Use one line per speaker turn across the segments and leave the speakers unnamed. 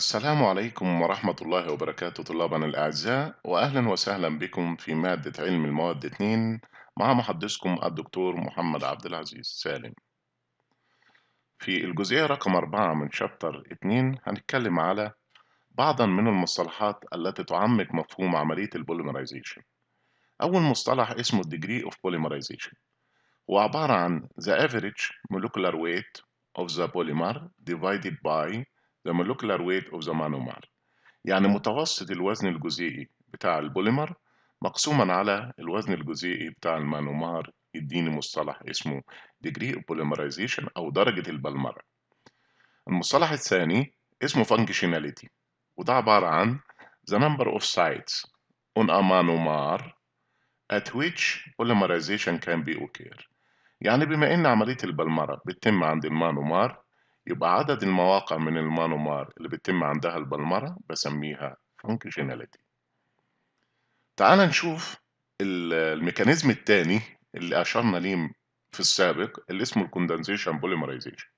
السلام عليكم ورحمة الله وبركاته طلابنا الأعزاء وأهلا وسهلا بكم في مادة علم المواد 2 مع محدثكم الدكتور محمد عبد العزيز سالم في الجزئية رقم 4 من شابتر 2 هنتكلم على بعضا من المصطلحات التي تعمق مفهوم عملية البوليمرايزيشن أول مصطلح اسمه degree of polymerization هو عبارة عن the average molecular weight of the polymer divided by the molecular weight of the monomer يعني متوسط الوزن الجزيئي بتاع البوليمر مقسوما على الوزن الجزيئي بتاع المانومار يديني مصطلح اسمه degree of polymerization أو درجة البلمرة المصطلح الثاني اسمه functionality وده عبارة عن the number of sites on a monomer at which polymerization can be occur يعني بما إن عملية البلمرة بتتم عند المانومار يبقى عدد المواقع من المانومار اللي بتتم عندها البلمرة بسميها functionality تعال نشوف الميكانيزم الثاني اللي أشرنا ليه في السابق اللي اسمه الكوندنسيشن بوليمرايزيشن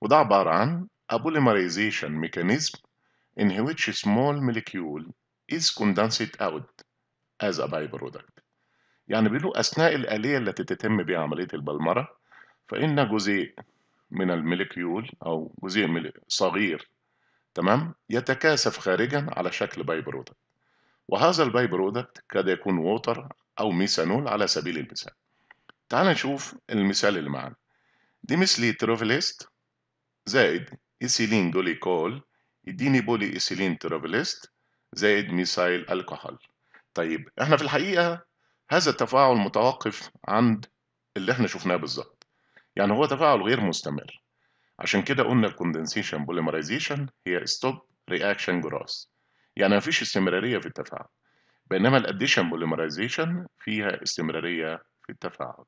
وده عبارة عن a polymerization mechanism in which small molecule is condensed out as a byproduct يعني بيقولوا أثناء الآلية التي تتم بها عملية البلمرة فإن جزيء من الملكيول أو جزيء صغير تمام يتكاثف خارجا على شكل باي برودكت وهذا الباي برودكت قد يكون ووتر أو ميثانول على سبيل المثال تعال نشوف المثال اللي معانا دي مثلي تروفليست زائد إيثيلين دوليكول يديني بولي إيثيلين تروفليست زائد ميثايل الكحول طيب احنا في الحقيقة هذا التفاعل متوقف عند اللي احنا شفناه بالظبط يعني هو تفاعل غير مستمر عشان كده قلنا الكوندنسيشن بوليمرايزيشن هي ستوب رياكشن جراس يعني مفيش استمرارية في التفاعل بينما الاديشن بوليمرايزيشن فيها استمرارية في التفاعل